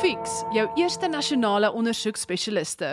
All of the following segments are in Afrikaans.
Fix, jou eerste nasionale ondersoekspesialiste.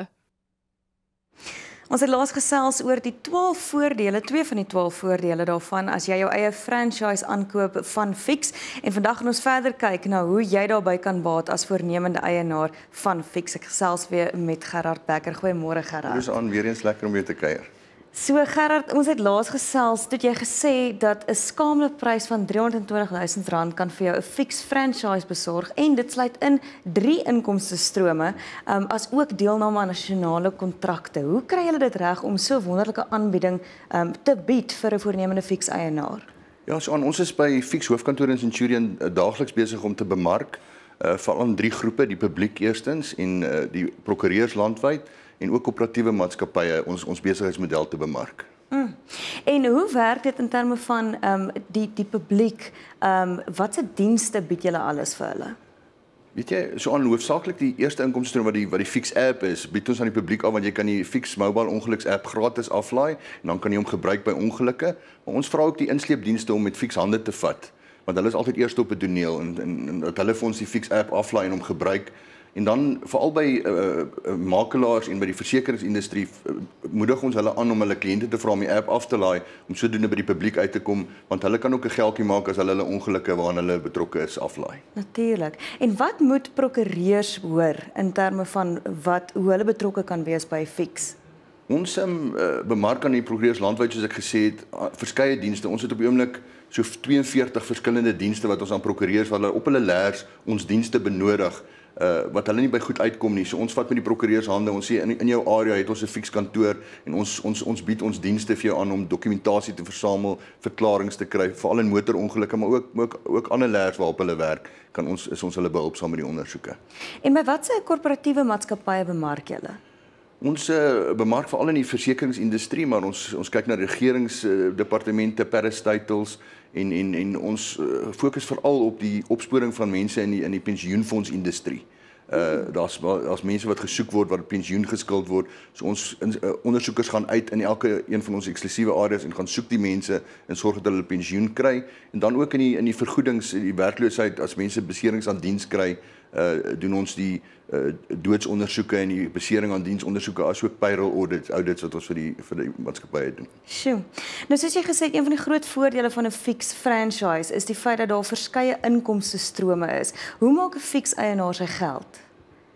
Ons het laas gesels oor die 12 voordele, twee van die 12 voordele daarvan as jy jou eie franchise aankoop van Fix en vandag gaan ons verder kyk na hoe jy daarbey kan baat as voornemende eienaar van Fix. Ek gesels weer met Gerard Becker. Goeiemôre Gerard. Ons aan weer eens lekker om jou te kuier. So Gerard, ons het laas gesels, het jy gesê dat 'n skamele prys van R320 000 kan vir jou 'n fiks franchise besorg en dit sluit in drie inkomste strome, um, as ook deelname aan nasionale kontrakte. Hoe kry hulle dit reg om so wonderlike aanbieding um, te bied vir 'n voornemende fiks eienaar? Ja, so aan, ons is by Fiks hoofkantoor in Centurion eh, daagliks besig om te bemark uh, eh, vir al drie groepe, die publiek eerstens en uh, die prokureurs landwyd en ook koöperatiewe maatskappye ons ons besigheidsmodel te bemark. Mm. En hoe werk dit in terme van ehm um, die die publiek? Ehm um, watse dienste bied julle alles vir hulle? Weet jy, so aan hoofsaaklik die eerste inkomste wat die wat die Fix app is, bied ons aan die publiek aan want jy kan die Fix mobile ongeluks app gratis aflaai en dan kan jy hom gebruik by ongelukke. Maar ons vra ook die insleepdienste om met Fix hande te vat want hulle is altyd eerste op die toneel en, en en dat hulle vir ons die Fix app aflaai en hom gebruik En dan veral by uh, makelaars en by die versekeringsindustrie uh, moedig ons hulle aan om hulle kliënte te vra om die app af te laai om sodoende by die publiek uit te kom want hulle kan ook 'n geldjie maak as hulle hulle ongelukke waaraan hulle betrokke is aflaai. Natuurlik. En wat moet prokureurs hoor in terme van wat hoe hulle betrokke kan wees by Fix? Ons um, uh, bemark aan die prokureurs landwyd soos ek gesê het uh, verskeie dienste. Ons het op die oomblik so 42 verskillende dienste wat ons aan prokureurs wat hulle op hulle lers ons dienste benodig uh wat hulle nie by goed uitkom nie. So ons vat met die prokureurs hande. Ons sê in in jou area het ons 'n fiks kantoor en ons ons ons bied ons dienste vir jou aan om dokumentasie te versamel, verklaringe te kry, veral in motorongelukke, maar ook ook ook ander lers waarop hulle werk, kan ons is ons hulle behulpsaam met die ondersoeke. En my watse korporatiewe maatskappye bemark julle? Ons uh, bemark veral in die versekeringsindustrie, maar ons ons kyk na regeringsdepartemente, uh, Paris titles en en en ons uh, fokus veral op die opsporing van mense in die in die pensioenfondsindustrie. Uh daar's daar's mense wat gesoek word wat pensioen geskuld word. So ons in, uh, ondersoekers gaan uit in elke een van ons eksklusiewe areas en gaan soek die mense en sorg dat hulle pensioen kry en dan ook in die in die vergoedings, die werkloosheid as mense beserings aan diens kry, uh doen ons die uh doodsondersoeke en die besering aan diensondersoeke asook payroll audits audits wat ons vir die vir die maatskappye doen. Sjoe. Nou soos jy gesê het, een van die groot voordele van 'n fixed franchise is die feit dat daar verskeie inkomste strome is. Hoe maak 'n fixed eienaar sy geld?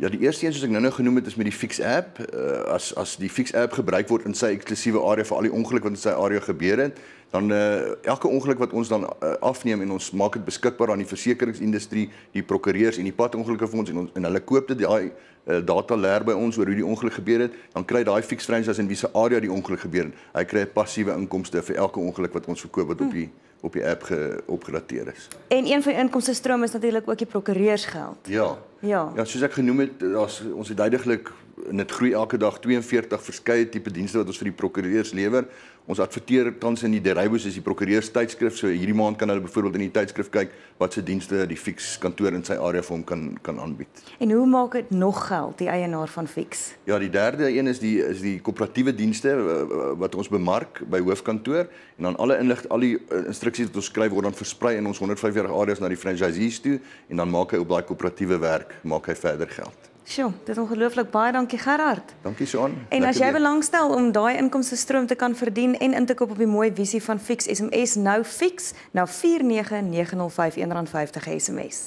Ja, die eerste een soos ek nou-nou genoem het is met die Fix app. Uh, as as die Fix app gebruik word in sy eksklusiewe area vir al die ongeluk wat in sy area gebeur het, dan uh, elke ongeluk wat ons dan uh, afneem en ons maak dit beskikbaar aan die versekeringsindustrie, die prokureurs en die padongelukfonds en ons en hulle koop dit daai eh, data leer by ons oor hoe die ongeluk gebeur het, dan kry daai fixed franchise in wiese area die ongeluk gebeur het. Hy kry 'n passiewe inkomste vir elke ongeluk wat ons verkoop wat op die op die app ge, opgerateer is. En een van die inkomste strome is natuurlik ook die prokureursgeld. Ja. Ja. Ja, soos ek genoem het, daar's ons het duidelik en dit groei elke dag 42 verskeie tipe dienste wat ons vir die prokureurs lewer. Ons adverteer tans in die Derybos as die prokureurs tydskrif, so hierdie maand kan hulle byvoorbeeld in die tydskrif kyk wat se dienste die Fix kantoor in sy area vir hom kan kan aanbied. En hoe maak dit nog geld die eienaar van Fix? Ja, die derde een is die is die koöperatiewe dienste eh, eh, wat ons bemark by hoofkantoor en dan alle inlig al die eh, instruksies wat ons skryf word dan versprei in ons 145 areas na die franchisees toe en dan maak hy op daai koöperatiewe werk, maak hy verder geld. Sjoe, dit is ongelooflik. Baie dankie Gerard. Dankie Sean. En as jy belangstel om daai inkomste stroom te kan verdien en in te koop op die mooi visie van Fix SMS nou Fix na nou 49905 R1.50 SMS.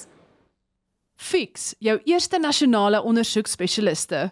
Fix, jou eerste nasionale ondersoekspesialiste